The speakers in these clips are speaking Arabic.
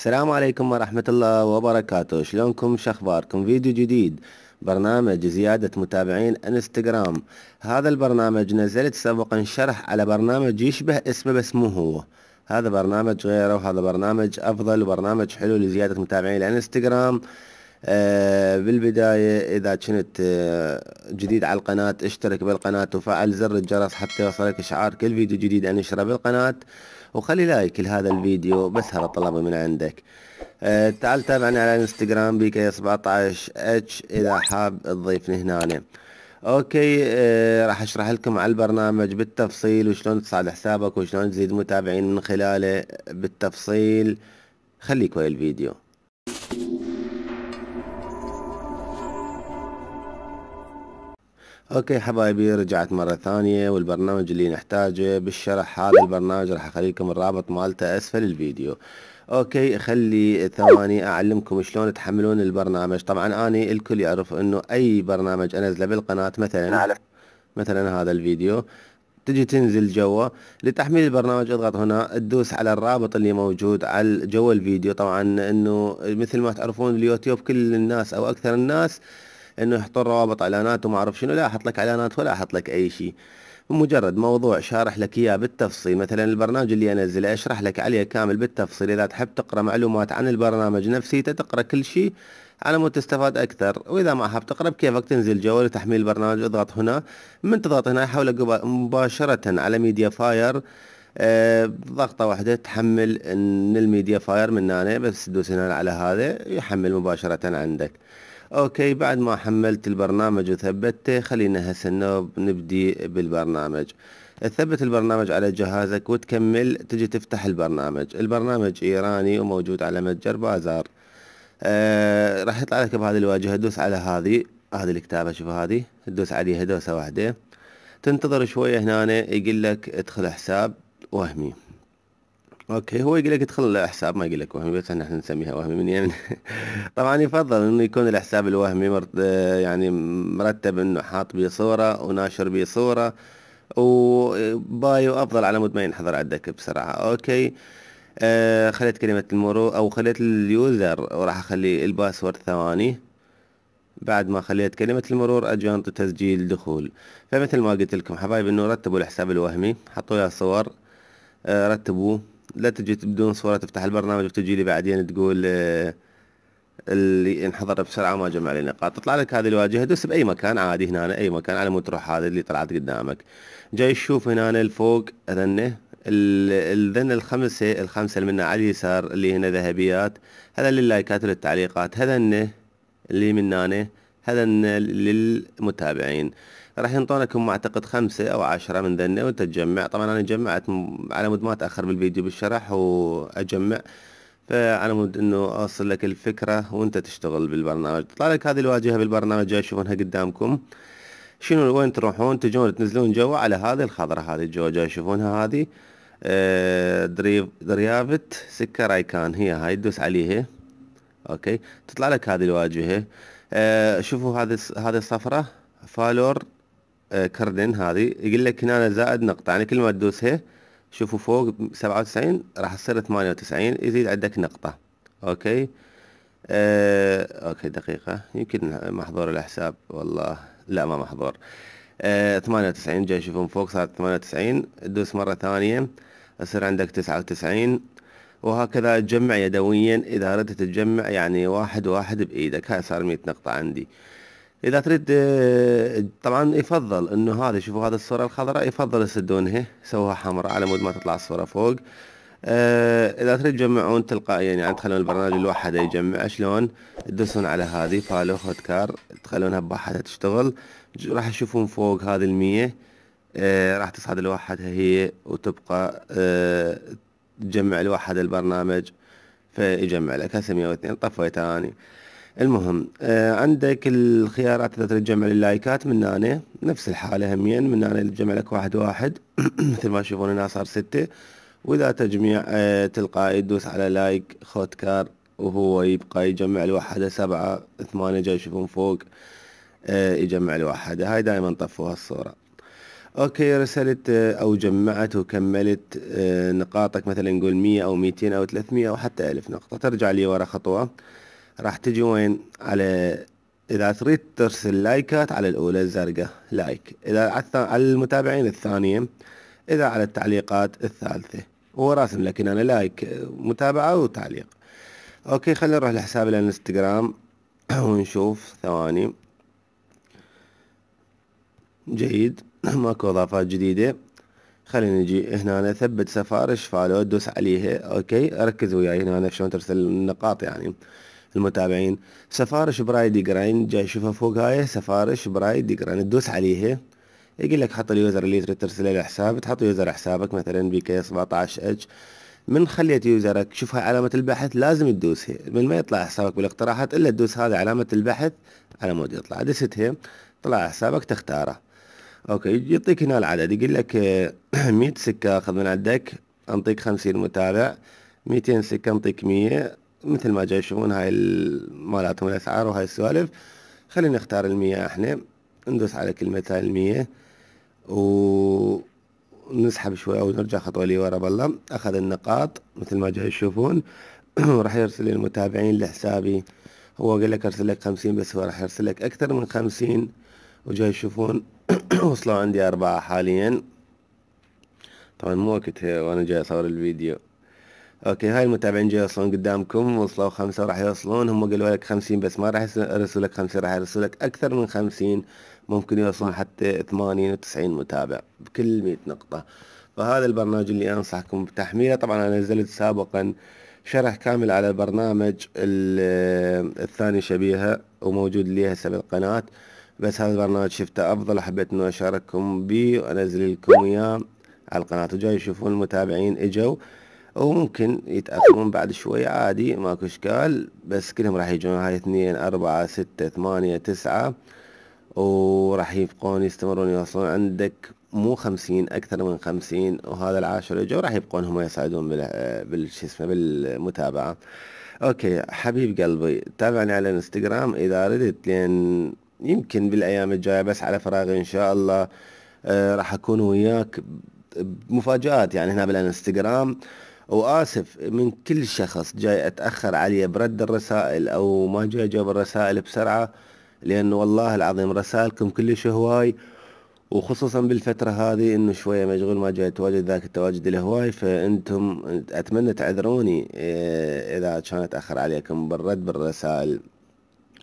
السلام عليكم ورحمة الله وبركاته شلونكم شخباركم فيديو جديد برنامج زيادة متابعين انستغرام هذا البرنامج نزلت سابقا شرح على برنامج يشبه اسمه بس مو هو هذا برنامج غيره وهذا برنامج افضل وبرنامج حلو لزيادة متابعين الانستغرام آه، بالبداية إذا كنت آه، جديد على القناة اشترك بالقناة وفعل زر الجرس حتى يوصلك إشعار كل فيديو جديد أنشره بالقناة وخلي لايك لهذا الفيديو بس هذا طلبه من عندك آه، تعال تابعني على الانستغرام بيكي 17 اتش إذا حاب تضيفني هنا اوكي آه راح اشرح لكم على البرنامج بالتفصيل وشلون تصعد حسابك وشلون تزيد متابعين من خلاله بالتفصيل خليك ويا الفيديو اوكي حبايبي رجعت مرة ثانية والبرنامج اللي نحتاجه بالشرح هذا البرنامج راح اخليكم الرابط مالته اسفل الفيديو اوكي خلي ثواني اعلمكم شلون تحملون البرنامج طبعا اني الكل يعرف انه اي برنامج انزله بالقناة مثلا مثلا هذا الفيديو تجي تنزل جوا لتحميل البرنامج اضغط هنا تدوس على الرابط اللي موجود على جوا الفيديو طبعا انه مثل ما تعرفون اليوتيوب كل الناس او اكثر الناس انه يحطون روابط اعلانات وما اعرف شنو لا احط لك اعلانات ولا احط لك اي شيء مجرد موضوع شارح لك اياه بالتفصيل مثلا البرنامج اللي انزله اشرح لك عليه كامل بالتفصيل اذا تحب تقرا معلومات عن البرنامج نفسيته تقرا كل شيء على مود تستفاد اكثر واذا ما حاب تقرا بكيفك تنزل جوال وتحميل البرنامج اضغط هنا من تضغط هنا يحولك مباشره على ميديا فاير أه ضغطه واحده تحمل من الميديا فاير من هنا بس تدوس هنا على هذا يحمل مباشره عندك اوكي بعد ما حملت البرنامج وثبته خلينا هسه نبدي بالبرنامج تثبت البرنامج على جهازك وتكمل تجي تفتح البرنامج البرنامج ايراني وموجود على متجر بازار آه راح يطلع لك بهذه الواجهه دوس على هذه هذه الكتابه شوف هذه تدوس عليها دوسه واحده تنتظر شويه هنا يقول لك ادخل حساب وهمي اوكي هو يقول لك ادخل الحساب ما يقول لك وهمي بس احنا نسميها وهمي من يمن يعني. طبعا يفضل انه يكون الحساب الوهمي مرت يعني مرتب انه حاط بيه صوره وناشر بيه صوره وبايو افضل على مود ما ينحضر عندك بسرعه اوكي آه خليت كلمه المرو او خليت اليوزر وراح اخلي الباسورد ثواني بعد ما خليت كلمة المرور أجي أنطي تسجيل دخول فمثل ما قلت لكم حبايب أنه رتبوا الحساب الوهمي حطوا له صور آه، رتبوه لا تجي بدون صورة تفتح البرنامج وتجي لي بعدين تقول آه، اللي انحضر بسرعة ما جمع لي نقاط تطلع لك هذه الواجهة دوس بأي مكان عادي هنا أي مكان على مود تروح هذه اللي طلعت قدامك جاي تشوف هنا الفوق ذنه الذن الخمسة الخمسة اللي منها على اليسار اللي هنا ذهبيات هذا اللايكات وللتعليقات هذا اللي من هنا هذا للمتابعين راح ينطونكم اعتقد خمسة او عشرة من ذنة وانت تجمع طبعا انا جمعت على مود ما اتاخر بالفيديو بالشرح واجمع فعلى مود انه اوصل لك الفكرة وانت تشتغل بالبرنامج تطلع لك هذه الواجهة بالبرنامج جاي تشوفونها قدامكم شنو وين تروحون تجون تنزلون جوا على هذه الخضرة هذه الجوا جاي تشوفونها هذه آه دريف دريافت سكة رايكان هي هاي تدوس عليها اوكي تطلع لك هذه الواجهة آه، شوفوا هذه هذه الصفرة فالور آه، كردن هذه يقول لك هنا زائد نقطة يعني كل ما تدوسها شوفوا فوق سبعة وتسعين راح تصير ثمانية وتسعين يزيد عندك نقطة اوكي آه اوكي دقيقة يمكن محظور الحساب والله لا ما محظور آه، ثمانية وتسعين جاي شوفوا فوق صارت ثمانية وتسعين تدوس مرة ثانية يصير عندك تسعة وتسعين وهكذا تجمع يدويا إذا أردت تجمع يعني واحد واحد بإيدك هاي صار 100 نقطة عندي إذا تريد طبعا يفضل إنه هذا شوفوا هذا الصورة الخضراء يفضل يسدونها سووها حمراء على مود ما تطلع الصورة فوق آه، اذا تريد تجمعون تلقائيا يعني تخلون البرنامج لوحده يجمع شلون تدوسون على هذه فالو هوت كار تخلونها بواحدة تشتغل راح تشوفون فوق هذه المية آه، راح تصعد لوحدها هي وتبقى آه تجمع الواحد البرنامج فيجمع لك هسه 102 طفيته اني المهم آه عندك الخيارات اذا تجمع اللايكات من هنا نفس الحاله همين من هنا تجمع لك واحد واحد مثل ما تشوفون هنا صار سته واذا تجميع آه تلقائي تدوس على لايك خوت كار وهو يبقى يجمع الوحده سبعه ثمانيه جاي يشوفون فوق آه يجمع الوحده هاي دائما طفوها الصوره اوكي رسلت آه، او جمعت وكملت آه، نقاطك مثلا نقول 100 او 200 او 300 او حتى 1000 نقطة ترجع لي ورا خطوة راح تجي وين على اذا تريد ترسل لايكات على الاولى الزرقاء لايك اذا على المتابعين الثانية اذا على التعليقات الثالثة هو راسم لكن انا لايك متابعة وتعليق اوكي خلينا نروح لحساب الانستغرام ونشوف ثواني جيد ماكو اضافات جديدة خلينا نجي هنا ثبت سفارش فالو دوس عليها اوكي ركز وياي هنا شلون ترسل النقاط يعني المتابعين سفارش براي جراين جاي شوفها فوق هاي سفارش براي جراين تدوس عليها يقول لك حط اليوزر اللي تريد ترسله لحساب تحط يوزر حسابك مثلا بي كي 17 اتش من خليت يوزرك شوفها علامة البحث لازم تدوسها من ما يطلع حسابك بالاقتراحات الا تدوس هذه علامة البحث على مود يطلع دستها طلع حسابك تختاره اوكي يعطيك هنا العدد يقول لك آه، مية سكة اخذ من عندك انطيك خمسين متابع ميتين سكة انطيك مية مثل ما جاي تشوفون هاي مالاتهم الاسعار وهاي السوالف خلينا نختار المية احنا ندوس على كلمة هاي المية ونسحب شوي او نرجع خطوة لي ورا بالله اخذ النقاط مثل ما جاي تشوفون وراح يرسل المتابعين لحسابي هو قال لك ارسل لك خمسين بس هو راح يرسل لك اكثر من خمسين وجاي تشوفون وصلوا عندي أربعة حاليا طبعا مو وقت وأنا جاي أصور الفيديو اوكي هاي المتابعين جاي يوصلون قدامكم وصلوا خمسة وراح يوصلون هم قالوا لك خمسين بس ما راح يرسلوا لك خمسين راح يرسلوا لك اكثر من خمسين ممكن يوصلون حتى ثمانين وتسعين متابع بكل مئة نقطة فهذا البرنامج اللي انصحكم بتحميله طبعا انا نزلت سابقا شرح كامل على برنامج الثاني شبيهة وموجود ليها سبع قنوات بس هذا البرنامج شفته أفضل حبيت إنه أشارككم بيه وأنزل لكم إياه على القناة وجاي يشوفون المتابعين إجوا وممكن يتأخرون بعد شوي عادي ماكو إشكال بس كلهم راح يجون هاي اثنين أربعة ستة ثمانية تسعة وراح يبقون يستمرون يوصلون عندك مو خمسين أكثر من خمسين وهذا العاشر إجوا راح يبقون هم يصعدون بالش اسمه بالمتابعة أوكي حبيب قلبي تابعني على الانستغرام إذا ردت لين يمكن بالايام الجايه بس على فراغي ان شاء الله آه، راح اكون وياك بمفاجات يعني هنا بالانستغرام واسف من كل شخص جاي اتاخر عليه برد الرسائل او ما جاي جاوب الرسائل بسرعه لانه والله العظيم رسائلكم كلش هواي وخصوصا بالفترة هذه انه شوية مشغول ما جاي اتواجد ذاك التواجد الهواي فانتم اتمنى تعذروني آه، اذا كان اتاخر عليكم بالرد بالرسائل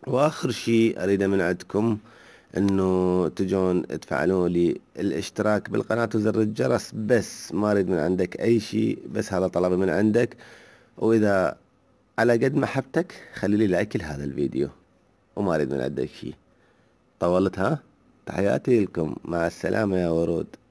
واخر شيء اريده من عندكم انه تجون تفعلون لي الاشتراك بالقناة وزر الجرس بس ما اريد من عندك اي شيء بس هذا طلبي من عندك واذا على قد محبتك خلي لي لايك لهذا الفيديو وما اريد من عندك شيء ها تحياتي لكم مع السلامة يا ورود